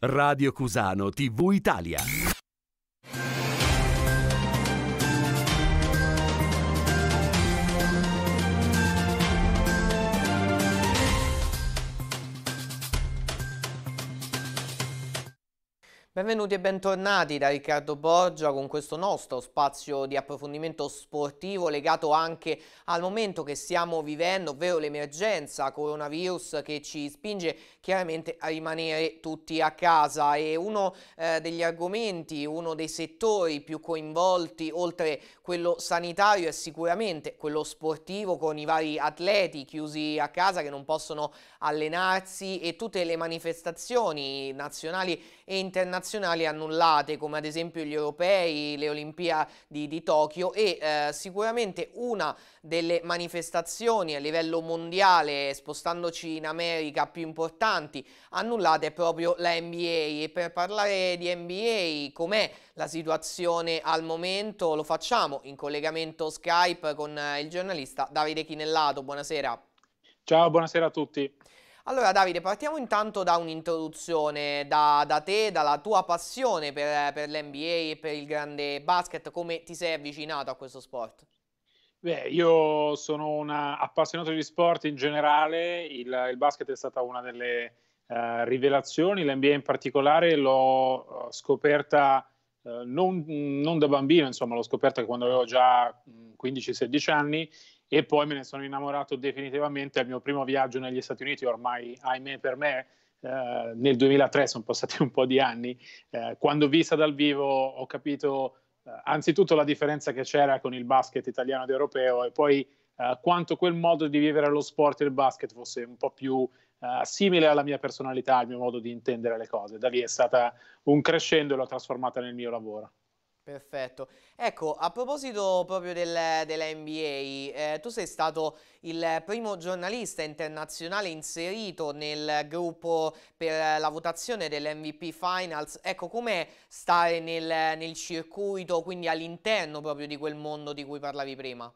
Radio Cusano TV Italia. Benvenuti e bentornati da Riccardo Borgia con questo nostro spazio di approfondimento sportivo legato anche al momento che stiamo vivendo, ovvero l'emergenza coronavirus che ci spinge chiaramente a rimanere tutti a casa e uno eh, degli argomenti, uno dei settori più coinvolti oltre quello sanitario è sicuramente quello sportivo con i vari atleti chiusi a casa che non possono allenarsi e tutte le manifestazioni nazionali e internazionali internazionali annullate come ad esempio gli europei, le Olimpiadi di, Tokyo e eh, sicuramente una delle manifestazioni a livello mondiale spostandoci in America più importanti annullate è proprio la NBA e per parlare di NBA com'è la situazione al momento lo facciamo in collegamento Skype con eh, il giornalista Davide Chinellato, buonasera. Ciao, buonasera a tutti. Allora Davide, partiamo intanto da un'introduzione, da, da, te, dalla tua passione per, per l'NBA e per il grande basket, come ti sei avvicinato a questo sport? Beh, io sono un appassionato di sport in generale, il, il basket è stata una delle uh, rivelazioni, l'NBA in particolare l'ho eh, scoperta uh, non, non, da bambino, insomma l'ho scoperta quando avevo già 15-16 mm, anni e poi me ne sono innamorato definitivamente al mio primo viaggio negli Stati Uniti, ormai ahimè per me eh, nel 2003 sono passati un po' di anni, eh, quando vista dal vivo ho capito eh, anzitutto la differenza che c'era con il basket italiano ed europeo e poi eh, quanto quel modo di vivere lo sport e il basket fosse un po' più Uh, simile alla mia personalità, al mio modo di intendere le cose. Da lì è stata un crescendo e l'ho trasformata nel mio lavoro. Perfetto. Ecco, a proposito proprio del, della NBA, eh, tu sei stato il primo giornalista internazionale inserito nel gruppo per la votazione dell'MVP Finals. Ecco, com'è stare nel, nel circuito, quindi all'interno proprio di quel mondo di cui parlavi prima?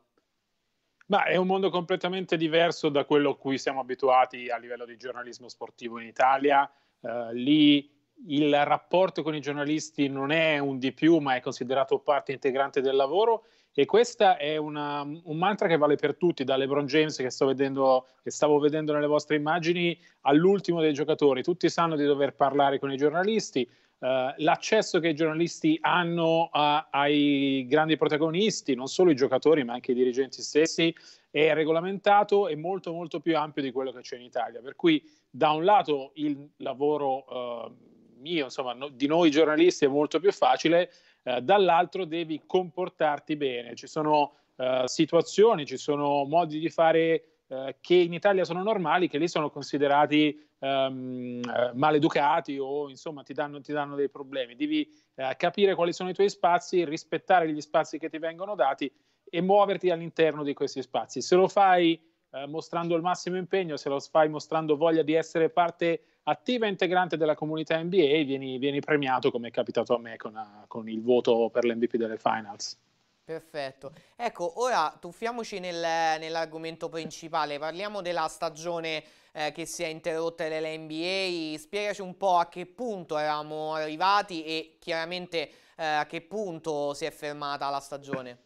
Ma è un mondo completamente diverso da quello a cui siamo abituati a livello di giornalismo sportivo in Italia. Uh, lì il rapporto con i giornalisti non è un di più, ma è considerato parte integrante del lavoro. E questo è una, un mantra che vale per tutti, da LeBron James che, vedendo, che, stavo vedendo nelle vostre immagini, all'ultimo dei giocatori. Tutti sanno di dover parlare con i giornalisti. Uh, l'accesso che i giornalisti hanno a, ai grandi protagonisti, non solo i giocatori ma anche i dirigenti stessi, è regolamentato e molto molto più ampio di quello che c'è in Italia. Per cui da un lato il lavoro uh, mio, insomma, no, di noi giornalisti è molto più facile, eh, dall'altro devi comportarti bene. Ci sono eh, situazioni, ci sono modi di fare eh, che in Italia sono normali, che lì sono considerati ehm, eh, maleducati o insomma ti danno, ti danno dei problemi. Devi eh, capire quali sono i tuoi spazi, rispettare gli spazi che ti vengono dati e muoverti all'interno di questi spazi. Se lo fai eh, mostrando il massimo impegno, se lo fai mostrando voglia di essere parte attiva integrante della comunità NBA, vieni, vieni premiato come è capitato a me con, a, con il voto per l'MVP delle finals. Perfetto, ecco ora tuffiamoci nel, nell'argomento principale, parliamo della stagione eh, che si è interrotta dell'NBA, spiegaci un po' a che punto eravamo arrivati e chiaramente eh, a che punto si è fermata la stagione.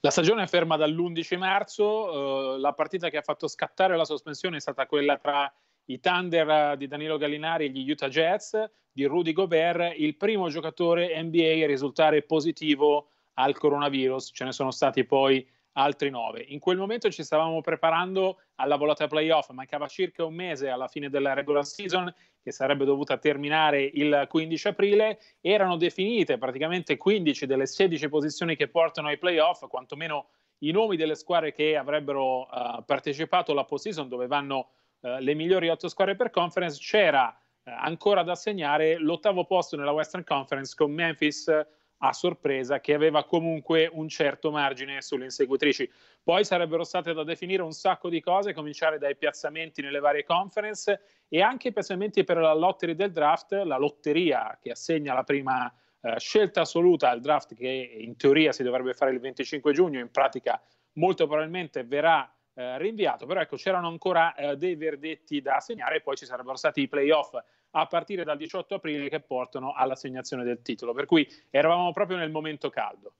La stagione è ferma dall'11 marzo, eh, la partita che ha fatto scattare la sospensione è stata quella tra i Thunder di Danilo Gallinari e gli Utah Jets di Rudy Gobert, il primo giocatore NBA a risultare positivo al coronavirus, ce ne sono stati poi altri nove. In quel momento ci stavamo preparando alla volata playoff, mancava circa un mese alla fine della regular season che sarebbe dovuta terminare il 15 aprile, erano definite praticamente 15 delle 16 posizioni che portano ai playoff, quantomeno i nomi delle squadre che avrebbero uh, partecipato alla postseason dove vanno eh, le migliori otto squadre per conference, c'era eh, ancora da segnare l'ottavo posto nella Western Conference con Memphis eh, a sorpresa che aveva comunque un certo margine sulle inseguitrici. Poi sarebbero state da definire un sacco di cose, cominciare dai piazzamenti nelle varie conference e anche i piazzamenti per la lottery del draft, la lotteria che assegna la prima eh, scelta assoluta al draft che in teoria si dovrebbe fare il 25 giugno, in pratica molto probabilmente verrà eh, rinviato, però ecco, c'erano ancora eh, dei verdetti da assegnare e poi ci sarebbero stati i playoff a partire dal 18 aprile che portano all'assegnazione del titolo, per cui eravamo proprio nel momento caldo.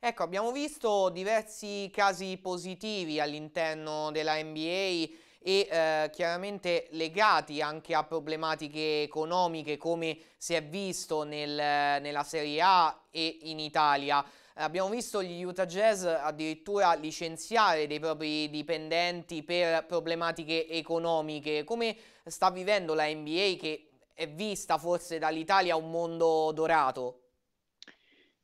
Ecco, abbiamo visto diversi casi positivi all'interno della NBA e eh, chiaramente legati anche a problematiche economiche come si è visto nel, nella Serie A e in Italia abbiamo visto gli Utah Jazz addirittura licenziare dei propri dipendenti per problematiche economiche. Come sta vivendo la NBA che è vista forse dall'Italia un mondo dorato?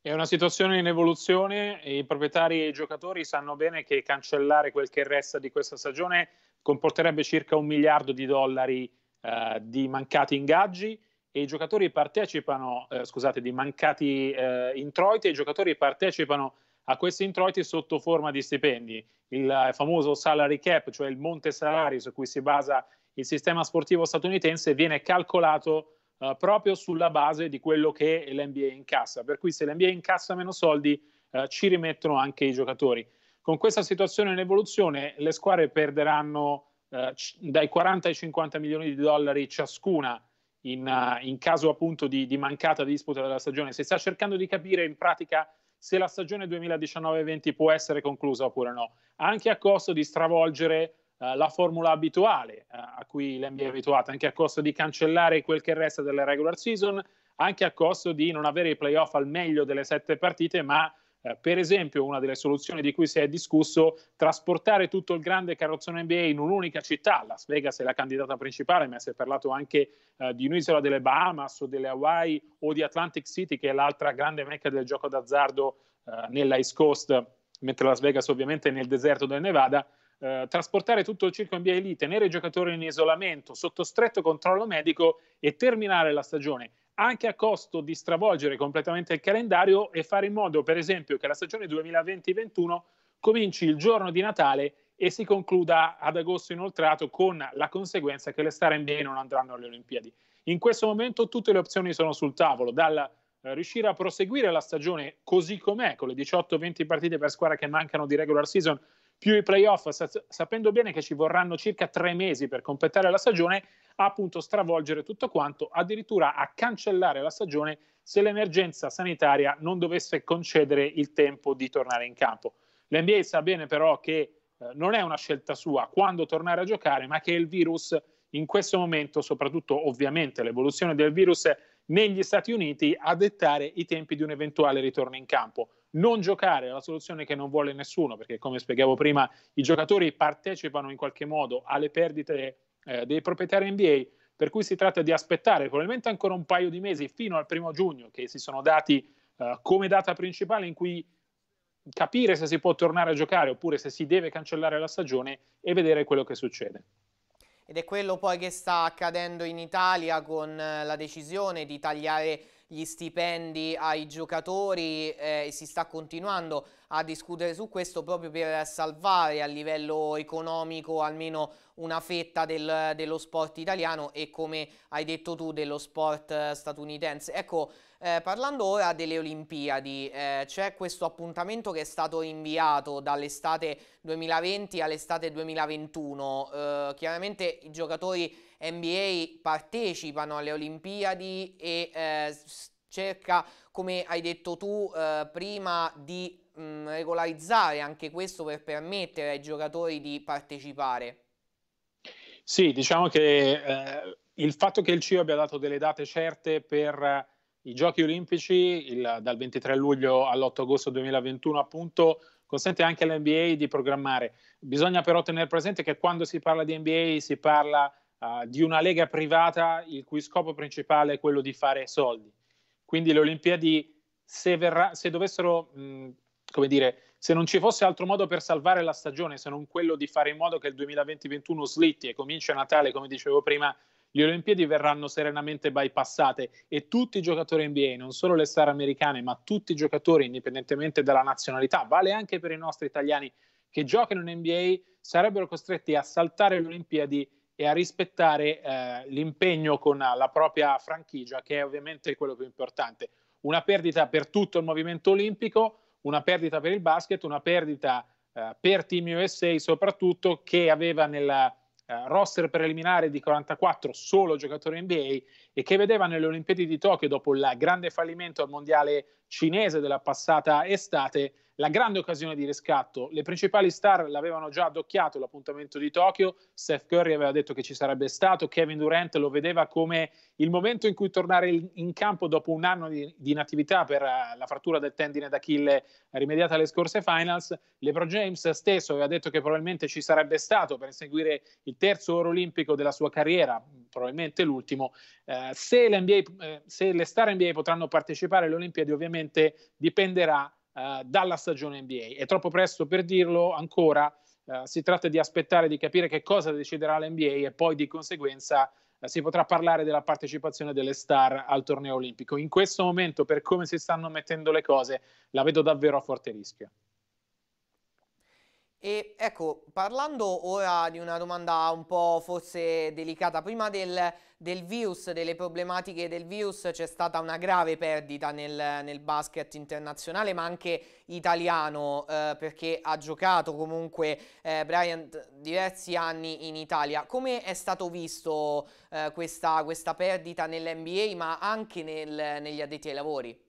È una situazione in evoluzione, i proprietari e i giocatori sanno bene che cancellare quel che resta di questa stagione comporterebbe circa un miliardo di dollari eh, di mancati ingaggi e i giocatori partecipano, eh, scusate, di mancati eh, introiti e i giocatori partecipano a questi introiti sotto forma di stipendi. Il eh, famoso salary cap, cioè il monte salari su cui si basa il sistema sportivo statunitense, viene calcolato eh, proprio sulla base di quello che l'NBA incassa. Per cui se l'NBA incassa meno soldi, eh, ci rimettono anche i giocatori. Con questa situazione in evoluzione, le squadre perderanno eh, dai 40 ai 50 milioni di dollari ciascuna in, eh, in caso appunto di, di, mancata disputa della stagione. Si sta cercando di capire in pratica se la stagione 2019-20 può essere conclusa oppure no, anche a costo di stravolgere uh, la formula abituale uh, a cui l'NBA è abituata, anche a costo di cancellare quel che resta della regular season, anche a costo di non avere i playoff al meglio delle sette partite, ma eh, per esempio, una delle soluzioni di cui si è discusso, trasportare tutto il grande carrozzone NBA in un'unica città. Las Vegas è la candidata principale, ma si è parlato anche eh, di un'isola delle Bahamas o delle Hawaii o di Atlantic City, che è l'altra grande mecca del gioco d'azzardo eh, nella Coast, mentre Las Vegas ovviamente è nel deserto del Nevada. Eh, trasportare tutto il circo NBA lì, tenere i giocatori in isolamento, sotto stretto controllo medico e terminare la stagione anche a costo di stravolgere completamente il calendario e fare in modo, per esempio, che la stagione 2020-21 cominci il giorno di Natale e si concluda ad agosto inoltrato con la conseguenza che le star NBA non andranno alle Olimpiadi. In questo momento tutte le opzioni sono sul tavolo, dal eh, riuscire a proseguire la stagione così com'è, con le 18-20 partite per squadra che mancano di regular season, più i playoff, sapendo bene che ci vorranno circa tre mesi per completare la stagione, a appunto stravolgere tutto quanto, addirittura a cancellare la stagione se l'emergenza sanitaria non dovesse concedere il tempo di tornare in campo. L'NBA sa bene però che eh, non è una scelta sua quando tornare a giocare, ma che il virus in questo momento, soprattutto ovviamente l'evoluzione del virus negli Stati Uniti, a dettare i tempi di un eventuale ritorno in campo non giocare è la soluzione che non vuole nessuno, perché come spiegavo prima, i giocatori partecipano in qualche modo alle perdite eh, dei proprietari NBA, per cui si tratta di aspettare probabilmente ancora un paio di mesi fino al primo giugno, che si sono dati eh, come data principale in cui capire se si può tornare a giocare oppure se si deve cancellare la stagione e vedere quello che succede. Ed è quello poi che sta accadendo in Italia con eh, la decisione di tagliare gli stipendi ai giocatori eh, si sta continuando a discutere su questo proprio per salvare a livello economico almeno una fetta del, dello sport italiano e come hai detto tu dello sport eh, statunitense. Ecco, eh, parlando ora delle Olimpiadi, eh, c'è questo appuntamento che è stato inviato dall'estate 2020 all'estate 2021. Eh, chiaramente i giocatori NBA partecipano alle Olimpiadi e eh, cerca, come hai detto tu eh, prima, di mh, mm, regolarizzare anche questo per permettere ai giocatori di partecipare. Sì, diciamo che eh, il fatto che il CIO abbia dato delle date certe per eh, i giochi olimpici, il, dal 23 luglio all'8 agosto 2021 appunto, consente anche all'NBA di programmare. Bisogna però tenere presente che quando si parla di NBA si parla uh, di una lega privata il cui scopo principale è quello di fare soldi. Quindi le Olimpiadi, se, verrà, se dovessero mh, mm, come dire, se non ci fosse altro modo per salvare la stagione se non quello di fare in modo che il 2020-21 slitti e cominci a Natale, come dicevo prima, le Olimpiadi verranno serenamente bypassate e tutti i giocatori NBA, non solo le star americane, ma tutti i giocatori, indipendentemente dalla nazionalità, vale anche per i nostri italiani che giocano in NBA, sarebbero costretti a saltare le Olimpiadi e a rispettare eh, l'impegno con la propria franchigia, che è ovviamente quello più importante. Una perdita per tutto il movimento olimpico, una perdita per il basket, una perdita eh, per Team USA soprattutto che aveva nella eh, roster preliminare di 44 solo giocatori NBA e che vedeva nelle Olimpiadi di Tokyo, dopo il grande fallimento al mondiale cinese della passata estate, la grande occasione di riscatto. Le principali star l'avevano già addocchiato l'appuntamento di Tokyo, Seth Curry aveva detto che ci sarebbe stato, Kevin Durant lo vedeva come il momento in cui tornare in campo dopo un anno di, di inattività per eh, la frattura del tendine d'Achille rimediata alle scorse finals. LeBron James stesso aveva detto che probabilmente ci sarebbe stato per inseguire il terzo oro olimpico della sua carriera, probabilmente l'ultimo. Eh, se, le eh, se le star NBA potranno partecipare alle Olimpiadi ovviamente dipenderà eh, dalla stagione NBA. È troppo presto per dirlo ancora, eh, si tratta di aspettare di capire che cosa deciderà l'NBA e poi di conseguenza eh, si potrà parlare della partecipazione delle star al torneo olimpico. In questo momento, per come si stanno mettendo le cose, la vedo davvero a forte rischio. E ecco, parlando ora di una domanda un po' forse delicata, prima del, del virus, delle problematiche del virus, c'è stata una grave perdita nel, nel basket internazionale, ma anche italiano, eh, perché ha giocato comunque eh, Bryant diversi anni in Italia. Come è stato visto eh, questa, questa, perdita nell'NBA, ma anche nel, negli addetti ai lavori?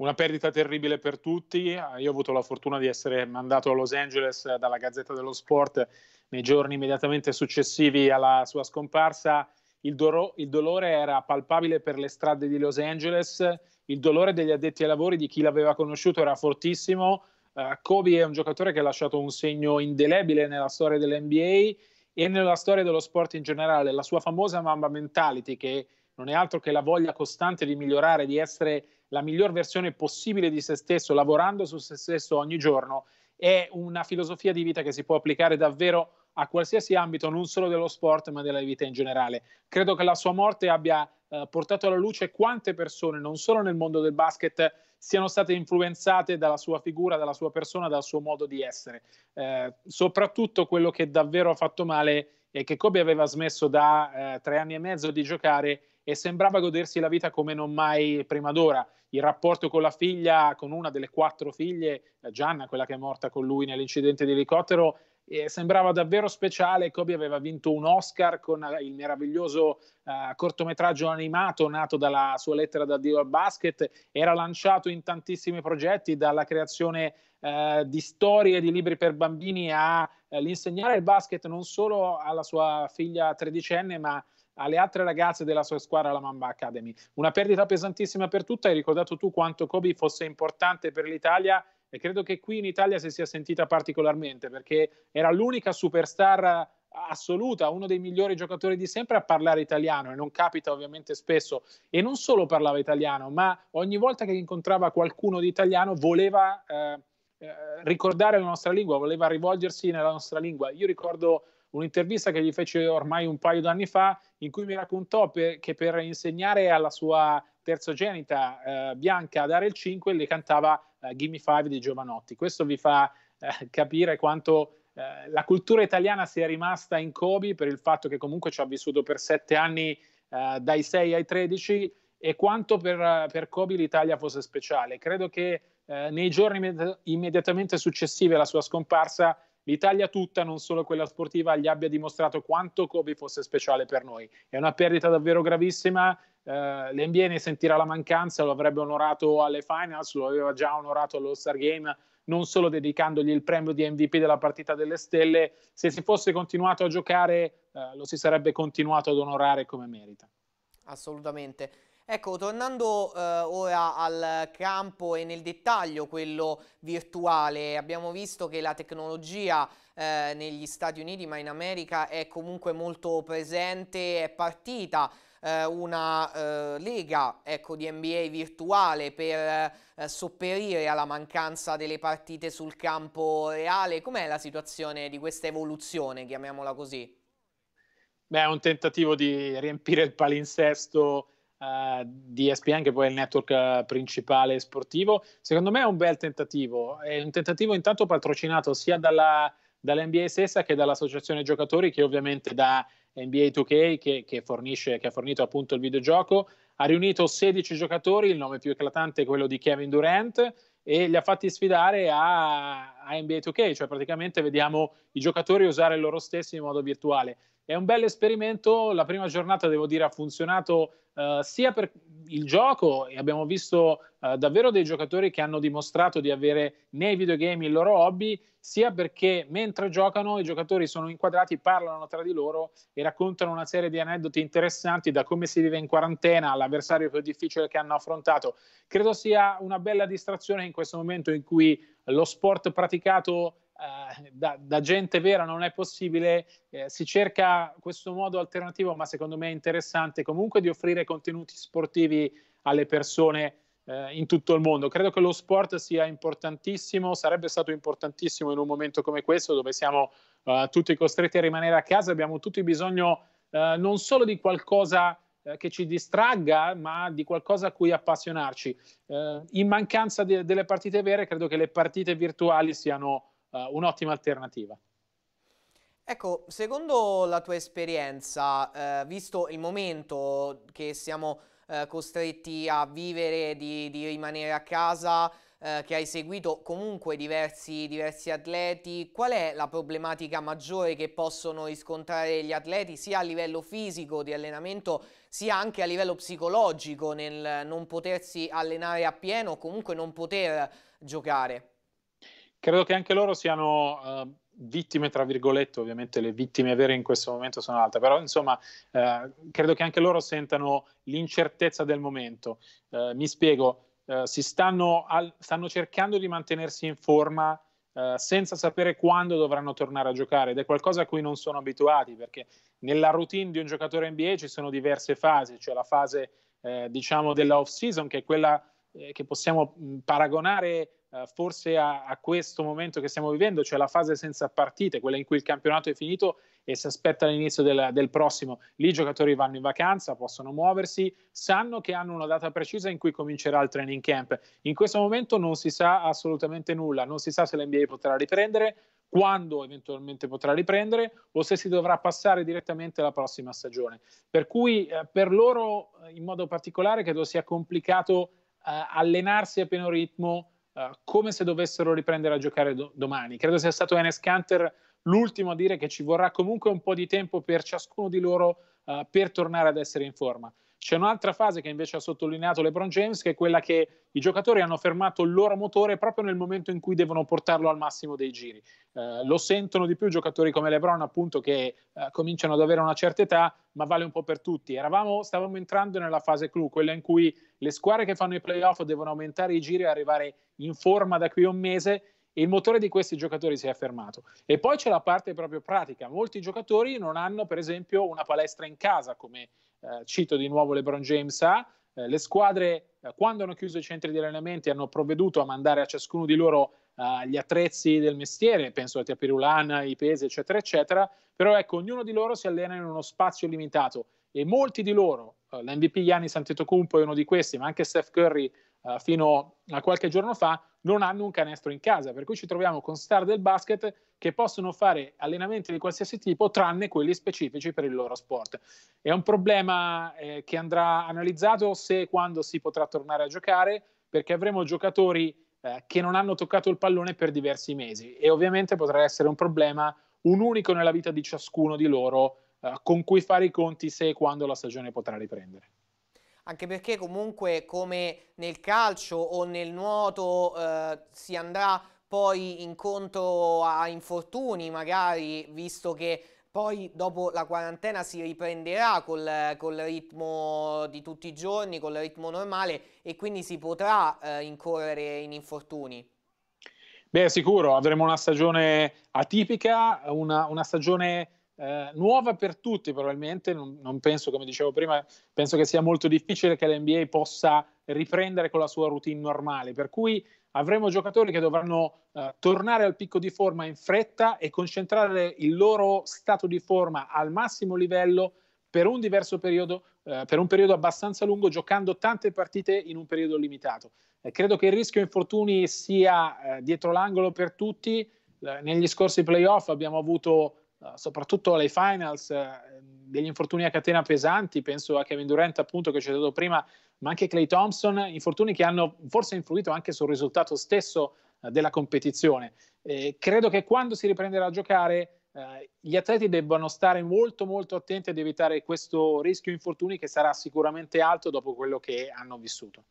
una perdita terribile per tutti. Eh, io ho avuto la fortuna di essere mandato a Los Angeles eh, dalla Gazzetta dello Sport nei giorni immediatamente successivi alla sua scomparsa. Il, do- il, dolore era palpabile per le strade di Los Angeles, il dolore degli addetti ai lavori, di chi l'aveva conosciuto, era fortissimo. Uh, Kobe è un giocatore che ha lasciato un segno indelebile nella storia dell'NBA e nella storia dello sport in generale. La sua famosa Mamba Mentality, che non è altro che la voglia costante di migliorare, di essere la miglior versione possibile di se stesso, lavorando su se stesso ogni giorno, è una filosofia di vita che si può applicare davvero a qualsiasi ambito, non solo dello sport, ma della vita in generale. Credo che la sua morte abbia eh, portato alla luce quante persone, non solo nel mondo del basket, siano state influenzate dalla sua figura, dalla sua persona, dal suo modo di essere. Eh, soprattutto quello che davvero ha fatto male è che Kobe aveva smesso da eh, tre anni e mezzo di giocare e sembrava godersi la vita come non mai prima d'ora. Il rapporto con la figlia, con una delle quattro figlie, Gianna, quella che è morta con lui nell'incidente di elicottero, eh, sembrava davvero speciale. Kobe aveva vinto un Oscar con eh, il meraviglioso eh, cortometraggio animato nato dalla sua lettera d'addio al basket. Era lanciato in tantissimi progetti, dalla creazione eh, di storie, di libri per bambini all'insegnare eh, il basket non solo alla sua figlia tredicenne, ma alle altre ragazze della sua squadra, alla Mamba Academy. Una perdita pesantissima per tutte, hai ricordato tu quanto Kobe fosse importante per l'Italia e credo che qui in Italia si sia sentita particolarmente perché era l'unica superstar eh, assoluta, uno dei migliori giocatori di sempre a parlare italiano e non capita ovviamente spesso e non solo parlava italiano, ma ogni volta che incontrava qualcuno di italiano voleva eh, eh ricordare la nostra lingua, voleva rivolgersi nella nostra lingua. Io ricordo un'intervista che gli fece ormai un paio d'anni fa, in cui mi raccontò per, che per insegnare alla sua terzogenita eh, bianca a dare il 5 le cantava eh, Gimme 5 di Giovanotti. Questo vi fa eh, capire quanto eh, la cultura italiana sia rimasta in Kobe per il fatto che comunque ci ha vissuto per sette anni eh, dai 6 ai 13 e quanto per, per Kobe l'Italia fosse speciale. Credo che eh, nei giorni immediatamente successivi alla sua scomparsa l'Italia tutta, non solo quella sportiva, gli abbia dimostrato quanto Kobe fosse speciale per noi. È una perdita davvero gravissima. Eh, L'NBA ne sentirà la mancanza, lo avrebbe onorato alle finals, lo aveva già onorato all'All-Star Game, non solo dedicandogli il premio di MVP della partita delle stelle. Se si fosse continuato a giocare, eh, lo si sarebbe continuato ad onorare come merita. Assolutamente. Ecco, tornando eh, ora al campo e nel dettaglio quello virtuale, abbiamo visto che la tecnologia eh, negli Stati Uniti ma in America è comunque molto presente, è partita eh, una eh, lega ecco, di NBA virtuale per eh, sopperire alla mancanza delle partite sul campo reale. Com'è la situazione di questa evoluzione, chiamiamola così? Beh, è un tentativo di riempire il palinsesto uh, di ESPN, che poi è il network eh, principale sportivo, secondo me è un bel tentativo. È un tentativo intanto patrocinato sia dalla, dall'NBA stessa che dall'associazione giocatori, che ovviamente da NBA 2K, che, che, fornisce, che ha fornito appunto il videogioco, ha riunito 16 giocatori, il nome più eclatante è quello di Kevin Durant, e li ha fatti sfidare a, a, NBA 2K, cioè praticamente vediamo i giocatori usare loro stessi in modo virtuale. È un bel esperimento, la prima giornata devo dire ha funzionato eh, sia per il gioco, e abbiamo visto uh, davvero dei giocatori che hanno dimostrato di avere nei videogame il loro hobby, sia perché mentre giocano i giocatori sono inquadrati, parlano tra di loro e raccontano una serie di aneddoti interessanti da come si vive in quarantena all'avversario più difficile che hanno affrontato. Credo sia una bella distrazione in questo momento in cui lo sport praticato eh, da, da, gente vera non è possibile, eh, si cerca questo modo alternativo, ma secondo me è interessante comunque di offrire contenuti sportivi alle persone eh, in tutto il mondo. Credo che lo sport sia importantissimo, sarebbe stato importantissimo in un momento come questo dove siamo eh, tutti costretti a rimanere a casa, abbiamo tutti bisogno eh, non solo di qualcosa eh, che ci distragga, ma di qualcosa a cui appassionarci. in mancanza de- delle partite vere, credo che le partite virtuali siano eh, un'ottima alternativa. Ecco, secondo la tua esperienza, eh, visto il momento che siamo eh, costretti a vivere, di, di rimanere a casa, eh, che hai seguito comunque diversi, diversi, atleti, qual è la problematica maggiore che possono riscontrare gli atleti sia a livello fisico di allenamento sia anche a livello psicologico nel non potersi allenare a pieno o comunque non poter giocare? credo che anche loro siano uh, vittime, tra virgolette, ovviamente le vittime vere in questo momento sono altre, però insomma uh, credo che anche loro sentano l'incertezza del momento. Uh, mi spiego, si stanno, al, stanno, cercando di mantenersi in forma senza sapere quando dovranno tornare a giocare ed è qualcosa a cui non sono abituati perché nella routine di un giocatore NBA ci sono diverse fasi, cioè la fase diciamo della season che è quella eh, che possiamo mm, paragonare eh, forse a, a, questo momento che stiamo vivendo, cioè la fase senza partite, quella in cui il campionato è finito e si aspetta l'inizio del, del prossimo. Lì i giocatori vanno in vacanza, possono muoversi, sanno che hanno una data precisa in cui comincerà il training camp. In questo momento non si sa assolutamente nulla, non si sa se l'NBA potrà riprendere, quando eventualmente potrà riprendere o se si dovrà passare direttamente alla prossima stagione. Per cui eh, per loro eh, in modo particolare credo sia complicato eh, allenarsi a pieno ritmo eh, come se dovessero riprendere a giocare do- domani. Credo sia stato Enes Canter l'ultimo a dire che ci vorrà comunque un po' di tempo per ciascuno di loro eh, per tornare ad essere in forma. C'è un'altra fase che invece ha sottolineato LeBron James, che è quella che i giocatori hanno fermato il loro motore proprio nel momento in cui devono portarlo al massimo dei giri. Eh, lo sentono di più giocatori come LeBron, appunto, che eh, cominciano ad avere una certa età, ma vale un po' per tutti. Eravamo, stavamo entrando nella fase clou, quella in cui le squadre che fanno i playoff devono aumentare i giri e arrivare in forma da qui a un mese il motore di questi giocatori si è fermato. E poi c'è la parte proprio pratica. Molti giocatori non hanno, per esempio, una palestra in casa, come eh, cito di nuovo LeBron James ha. Eh, le squadre, eh, quando hanno chiuso i centri di allenamento, hanno provveduto a mandare a ciascuno di loro eh, gli attrezzi del mestiere, penso a Tiapirulana, i pesi, eccetera, eccetera. Però ecco, ognuno di loro si allena in uno spazio limitato e molti di loro, eh, l'MVP Gianni Santetocumpo è uno di questi, ma anche Steph Curry eh, fino a qualche giorno fa, non hanno un canestro in casa, per cui ci troviamo con star del basket che possono fare allenamenti di qualsiasi tipo tranne quelli specifici per il loro sport. È un problema eh, che andrà analizzato se e quando si potrà tornare a giocare, perché avremo giocatori eh, che non hanno toccato il pallone per diversi mesi e ovviamente potrà essere un problema un unico nella vita di ciascuno di loro eh, con cui fare i conti se e quando la stagione potrà riprendere anche perché comunque come nel calcio o nel nuoto eh, si andrà poi incontro a infortuni magari, visto che poi dopo la quarantena si riprenderà col, col, ritmo di tutti i giorni, col ritmo normale e quindi si potrà eh, incorrere in infortuni. Beh, sicuro, avremo una stagione atipica, una, una stagione eh, nuova per tutti probabilmente, non, non, penso come dicevo prima, penso che sia molto difficile che l'NBA possa riprendere con la sua routine normale, per cui avremo giocatori che dovranno eh, tornare al picco di forma in fretta e concentrare il loro stato di forma al massimo livello per un diverso periodo, eh, per un periodo abbastanza lungo, giocando tante partite in un periodo limitato. Eh, credo che il rischio infortuni sia eh, dietro l'angolo per tutti. negli scorsi playoff abbiamo avuto eh, soprattutto alle finals, eh, degli infortuni a catena pesanti, penso a Kevin Durant appunto che ci ho citato prima, ma anche Clay Thompson, infortuni che hanno forse influito anche sul risultato stesso eh, della competizione. Eh, credo che quando si riprenderà a giocare eh, gli atleti debbano stare molto molto attenti ad evitare questo rischio infortuni che sarà sicuramente alto dopo quello che hanno vissuto.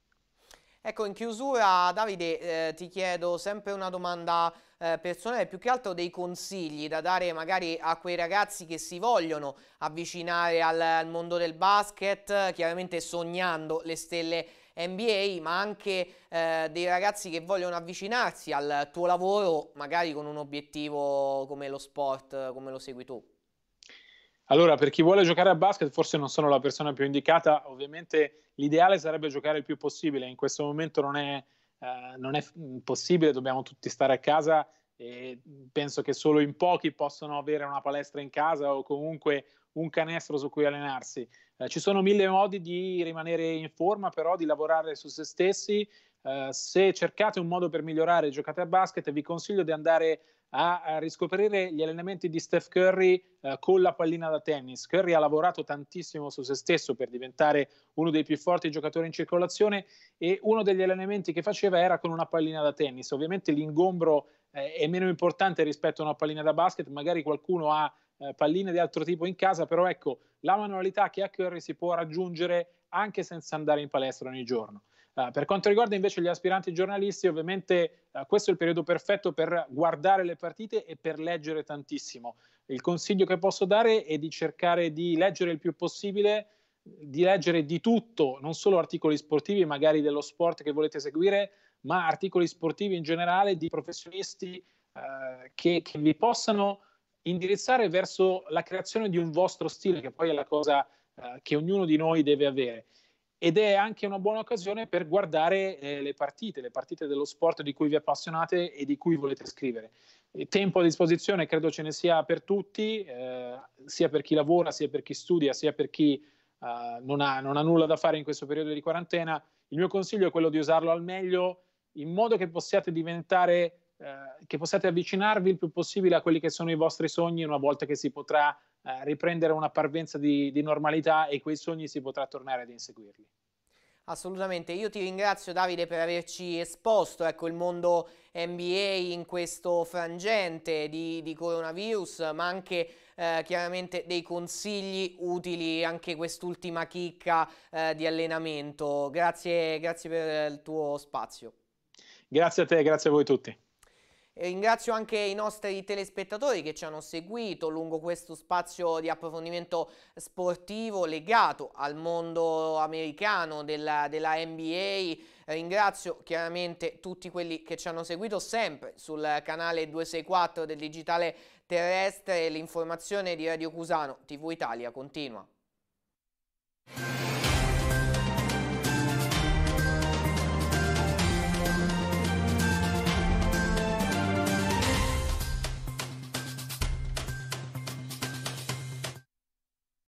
Ecco, in chiusura Davide eh, ti chiedo sempre una domanda eh, personale, più che altro dei consigli da dare magari a quei ragazzi che si vogliono avvicinare al, al mondo del basket, chiaramente sognando le stelle NBA, ma anche eh, dei ragazzi che vogliono avvicinarsi al tuo lavoro, magari con un obiettivo come lo sport, come lo segui tu? Allora, per chi vuole giocare a basket, forse non sono la persona più indicata, ovviamente l'ideale sarebbe giocare il più possibile, in questo momento non è eh, non è mm, possibile, dobbiamo tutti stare a casa e mm, penso che solo in pochi possono avere una palestra in casa o comunque un canestro su cui allenarsi. Eh, ci sono mille modi di rimanere in forma, però di lavorare su se stessi. Eh, se cercate un modo per migliorare giocate a basket, vi consiglio di andare a riscoprire gli allenamenti di Steph Curry eh, con la pallina da tennis. Curry ha lavorato tantissimo su se stesso per diventare uno dei più forti giocatori in circolazione e uno degli allenamenti che faceva era con una pallina da tennis. Ovviamente l'ingombro eh, è meno importante rispetto a una pallina da basket, magari qualcuno ha eh, palline di altro tipo in casa, però ecco, la manualità che ha Curry si può raggiungere anche senza andare in palestra ogni giorno. Eh, per quanto riguarda invece gli aspiranti giornalisti, ovviamente uh, questo è il periodo perfetto per guardare le partite e per leggere tantissimo. Il consiglio che posso dare è di cercare di leggere il più possibile, di leggere di tutto, non solo articoli sportivi, magari dello sport che volete seguire, ma articoli sportivi in generale di professionisti uh, che, che vi possano indirizzare verso la creazione di un vostro stile, che poi è la cosa che ognuno di noi deve avere ed è anche una buona occasione per guardare eh, le partite, le partite dello sport di cui vi appassionate e di cui volete scrivere. tempo a disposizione credo ce ne sia per tutti, eh, sia per chi lavora, sia per chi studia, sia per chi eh, non, ha, non, ha, nulla da fare in questo periodo di quarantena. Il mio consiglio è quello di usarlo al meglio in modo che possiate diventare, eh, che possiate avvicinarvi il più possibile a quelli che sono i vostri sogni una volta che si potrà eh, riprendere una parvenza di, di normalità e quei sogni si potrà tornare ad inseguirli. Assolutamente, io ti ringrazio Davide per averci esposto ecco, il mondo NBA in questo frangente di, di coronavirus, ma anche eh, chiaramente dei consigli utili, anche quest'ultima chicca eh, di allenamento. Grazie, grazie per il tuo spazio. Grazie a te, grazie a voi tutti ringrazio anche i nostri telespettatori che ci hanno seguito lungo questo spazio di approfondimento sportivo legato al mondo americano della, della NBA. Ringrazio chiaramente tutti quelli che ci hanno seguito sempre sul canale 264 del Digitale Terrestre. L'informazione di Radio Cusano TV Italia continua.